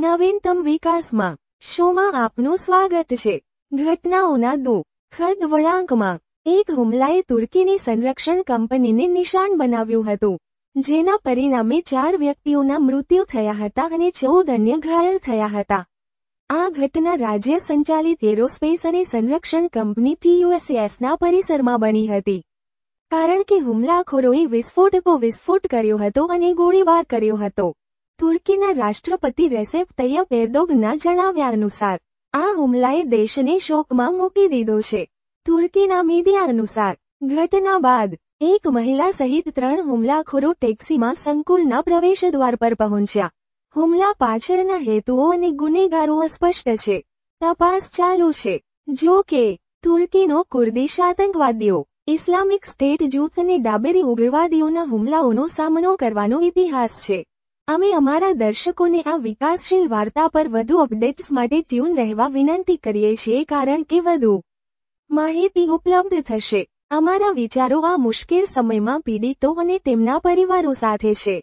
નવીનતમ વિકાસમાં શોમાં આપનું સ્વાગત છે ઘટનાઓના દો ખદ વળાંકમાં એક હુમલાએ તુર્કીની સંરક્ષણ કંપનીને નિશાન બનાવ્યું હતું જેના પરિણામે ચાર વ્યક્તિઓના મૃત્યુ થયા હતા અને ચૌદ અન્ય ઘાયલ થયા હતા આ ઘટના રાજ્ય સંચાલિત એરોસ્પેસ અને સંરક્ષણ કંપની ટીયુએસએસના પરિસરમાં બની હતી કારણ કે હુમલાખોરોએ વિસ્ફોટકો વિસ્ફોટ કર્યો હતો અને ગોળીબાર કર્યો હતો તુર્કીના રાષ્ટ્રપતિ રેસેપ તૈયબ એર્દોગના જણાવ્યા અનુસાર આ હુમલાએ દેશને શોકમાં મૂકી દીધો છે તુર્કીના મીડિયા અનુસાર ઘટના બાદ એક મહિલા સહિત ત્રણ હુમલાખોરો ટેક્સીમાં સંકુલના પ્રવેશ દ્વાર પર પહોંચ્યા હુમલા પાછળના હેતુઓ અને ગુનેગારો સ્પષ્ટ છે તપાસ ચાલુ છે જો કે તુર્કીનો કુર્દીશ આતંકવાદીઓ ઇસ્લામિક સ્ટેટ જૂથ અને ડાબેરી ઉગ્રવાદીઓના હુમલાઓનો સામનો કરવાનો ઇતિહાસ છે અમે અમારા દર્શકોને આ વિકાસશીલ વાર્તા પર વધુ અપડેટ્સ માટે ટ્યુન રહેવા વિનંતી કરીએ છીએ કારણ કે વધુ માહિતી ઉપલબ્ધ થશે અમારા વિચારો આ મુશ્કેલ સમયમાં પીડિતો અને તેમના પરિવારો સાથે છે